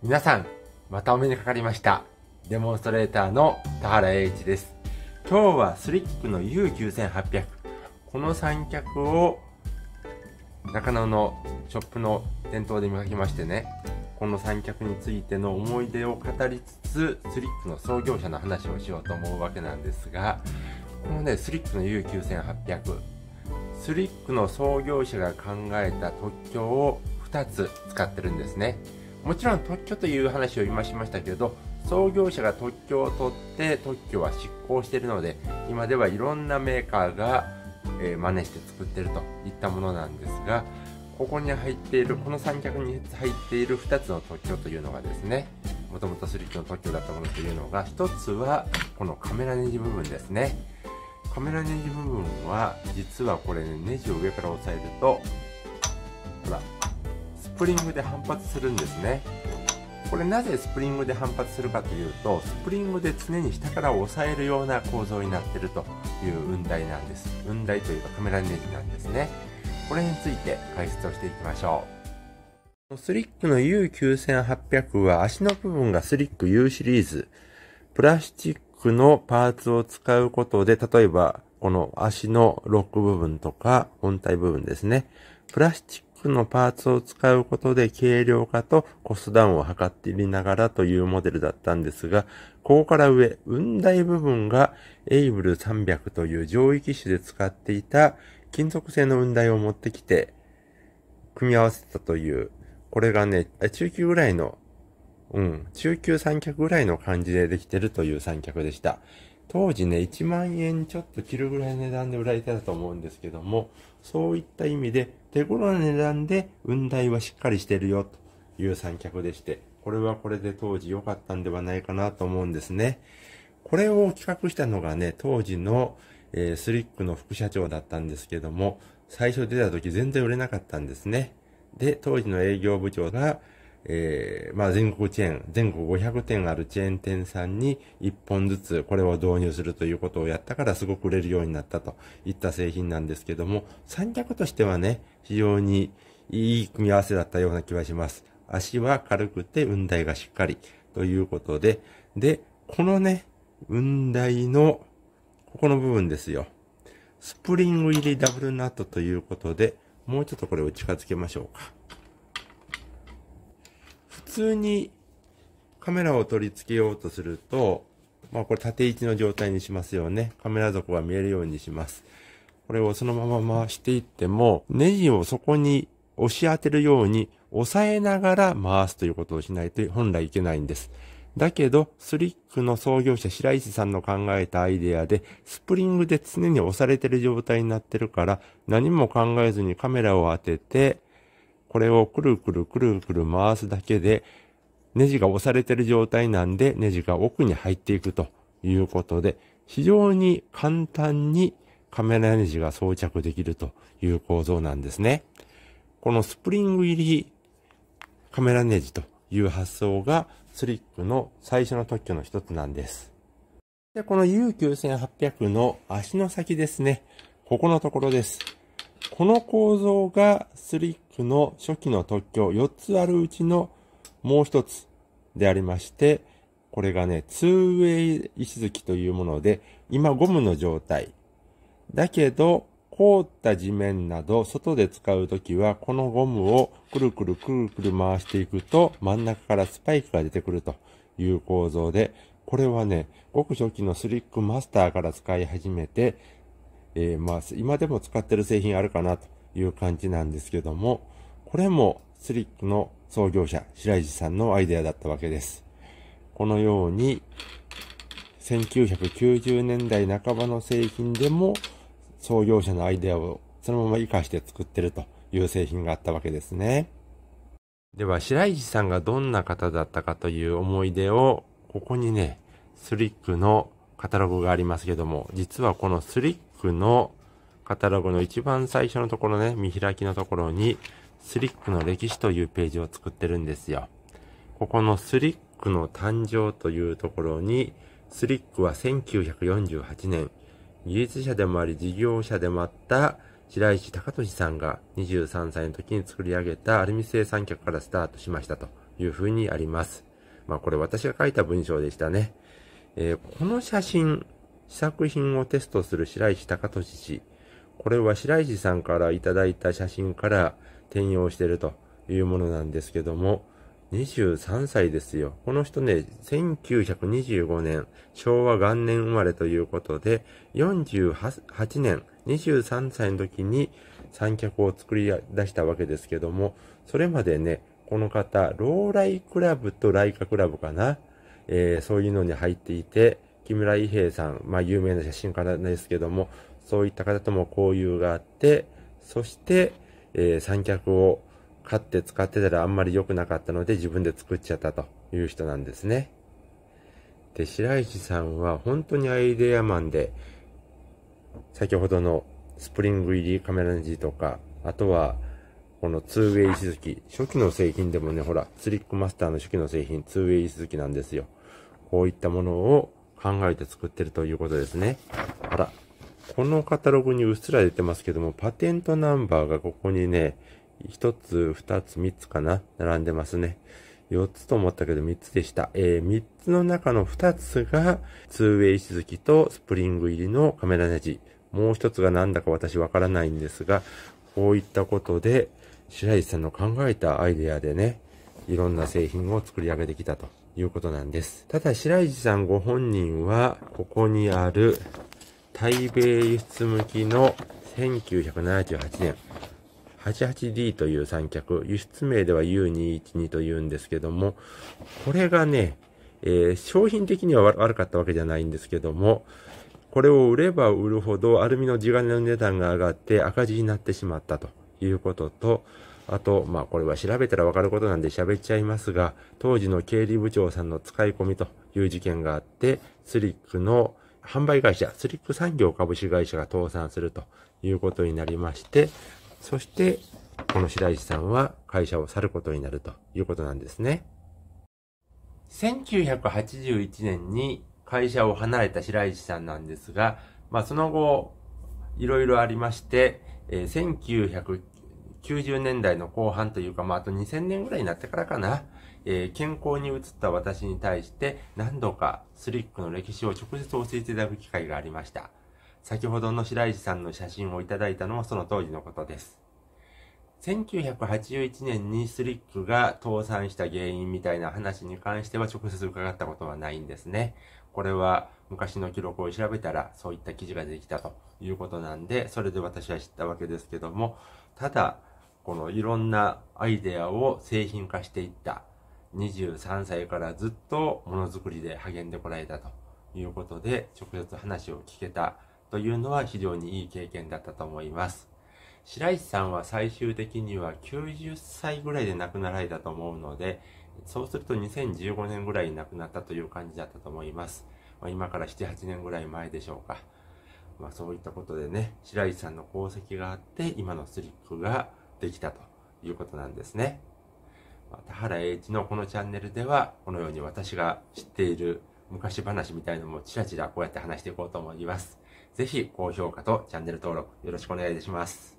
皆さん、またお目にかかりました。デモンストレーターの田原栄一です。今日はスリックの U9800。この三脚を中野のショップの店頭で見かけましてね、この三脚についての思い出を語りつつ、スリックの創業者の話をしようと思うわけなんですが、このね、スリックの U9800。スリックの創業者が考えた特許を2つ使ってるんですね。もちろん特許という話を今しましたけど創業者が特許を取って特許は執行しているので今ではいろんなメーカーが、えー、真似して作ってるといったものなんですがここに入っているこの三脚に入っている2つの特許というのがですねもともとスリットの特許だったものというのが1つはこのカメラネジ部分ですねカメラネジ部分は実はこれねネジを上から押さえるとプリングで反発するんですねこれなぜスプリングで反発するかというとスプリングで常に下から押さえるような構造になってるという雲台なんです雲台というかカメラネジなんですねこれについて解説をしていきましょうスリックの U9800 は足の部分がスリック U シリーズプラスチックのパーツを使うことで例えばこの足のロック部分とか本体部分ですねプラスチくのパーツを使うことで軽量化とコストダウンを図っていながらというモデルだったんですが、ここから上、雲台部分がエイブル300という上位機種で使っていた金属製の雲台を持ってきて、組み合わせたという、これがね、中級ぐらいの、うん、中級三脚ぐらいの感じでできてるという三脚でした。当時ね、1万円ちょっと切るぐらいの値段で売られてたと思うんですけども、そういった意味で、手頃な値段で雲台はしっかりしてるよという三脚でして、これはこれで当時良かったんではないかなと思うんですね。これを企画したのがね、当時の、えー、スリックの副社長だったんですけども、最初出た時全然売れなかったんですね。で、当時の営業部長が、えー、まあ全国チェーン、全国500店あるチェーン店さんに1本ずつこれを導入するということをやったからすごく売れるようになったといった製品なんですけども、三脚としてはね、非常にいい組み合わせだったような気はします。足は軽くて雲台がしっかりということで、で、このね、雲台のここの部分ですよ。スプリング入りダブルナットということで、もうちょっとこれを近づけましょうか。通にカメラを取り付けようとすると、まあこれ縦位置の状態にしますよね。カメラ底が見えるようにします。これをそのまま回していっても、ネジをそこに押し当てるように押さえながら回すということをしないと本来いけないんです。だけど、スリックの創業者白石さんの考えたアイデアで、スプリングで常に押されてる状態になってるから、何も考えずにカメラを当てて、これをくるくるくるくる回すだけで、ネジが押されている状態なんで、ネジが奥に入っていくということで、非常に簡単にカメラネジが装着できるという構造なんですね。このスプリング入りカメラネジという発想がスリックの最初の特許の一つなんです。で、この U9800 の足の先ですね。ここのところです。この構造がスリックの初期の特許4つあるうちのもう一つでありまして、これがね、ツーウェイ石突きというもので、今ゴムの状態。だけど、凍った地面など、外で使うときは、このゴムをくるくるくるくる回していくと、真ん中からスパイクが出てくるという構造で、これはね、ごく初期のスリックマスターから使い始めて、えー、まあ、今でも使ってる製品あるかなという感じなんですけども、これもスリックの創業者、白石さんのアイデアだったわけです。このように、1990年代半ばの製品でも創業者のアイデアをそのまま活かして作ってるという製品があったわけですね。では、白石さんがどんな方だったかという思い出を、ここにね、スリックのカタログがありますけども、実はこのスリックのカタログの一番最初のところね、見開きのところに、スリックの歴史というページを作ってるんですよ。ここのスリックの誕生というところに、スリックは1948年、技術者でもあり事業者でもあった白石隆俊さんが23歳の時に作り上げたアルミ製三脚からスタートしましたというふうにあります。まあこれ私が書いた文章でしたね。えー、この写真、試作品をテストする白石隆俊氏。これは白石さんからいただいた写真から転用してるというものなんですけども、23歳ですよ。この人ね、1925年、昭和元年生まれということで、48年、23歳の時に三脚を作り出したわけですけども、それまでね、この方、ローライクラブとライカクラブかな、えー、そういうのに入っていて、木村伊兵さん、まあ有名な写真家なんですけども、そういった方とも交友があって、そして、えー、三脚を買って使ってたらあんまり良くなかったので自分で作っちゃったという人なんですね。で、白石さんは本当にアイデアマンで、先ほどのスプリング入りカメラネジとか、あとは、この 2way 石き、初期の製品でもね、ほら、スリックマスターの初期の製品、2way 石きなんですよ。こういったものを考えて作ってるということですね。あら、このカタログにうっすら出てますけども、パテントナンバーがここにね、1つ、2つ、3つかな並んでますね。4つと思ったけど3つでした。えー、3つの中の2つが、ツーウェイ石きとスプリング入りのカメラネジ。もう1つが何だか私わからないんですが、こういったことで、白石さんの考えたアイデアでね、いろんな製品を作り上げてきたということなんです。ただ白石さんご本人は、ここにある対米輸出向きの1978年、88D という三脚、輸出名では U212 というんですけども、これがね、えー、商品的には悪かったわけじゃないんですけども、これを売れば売るほどアルミの地金の値段が上がって赤字になってしまったということと、あと、まあこれは調べたらわかることなんで喋っちゃいますが、当時の経理部長さんの使い込みという事件があって、スリックの販売会社、スリップ産業株式会社が倒産するということになりまして、そして、この白石さんは会社を去ることになるということなんですね。1981年に会社を離れた白石さんなんですが、まあその後、いろいろありまして、えー、1990年代の後半というか、まああと2000年ぐらいになってからかな、えー、健康に移った私に対して何度かスリックの歴史を直接教えていただく機会がありました。先ほどの白石さんの写真をいただいたのはその当時のことです。1981年にスリックが倒産した原因みたいな話に関しては直接伺ったことはないんですね。これは昔の記録を調べたらそういった記事ができたということなんで、それで私は知ったわけですけども、ただ、このいろんなアイデアを製品化していった。23歳からずっとものづくりで励んでこられたということで、直接話を聞けたというのは非常にいい経験だったと思います。白石さんは最終的には90歳ぐらいで亡くなられたと思うので、そうすると2015年ぐらいに亡くなったという感じだったと思います。まあ、今から7、8年ぐらい前でしょうか。まあそういったことでね、白石さんの功績があって、今のスリップができたということなんですね。田原栄一のこのチャンネルでは、このように私が知っている昔話みたいのもちらちらこうやって話していこうと思います。ぜひ高評価とチャンネル登録よろしくお願いいたします。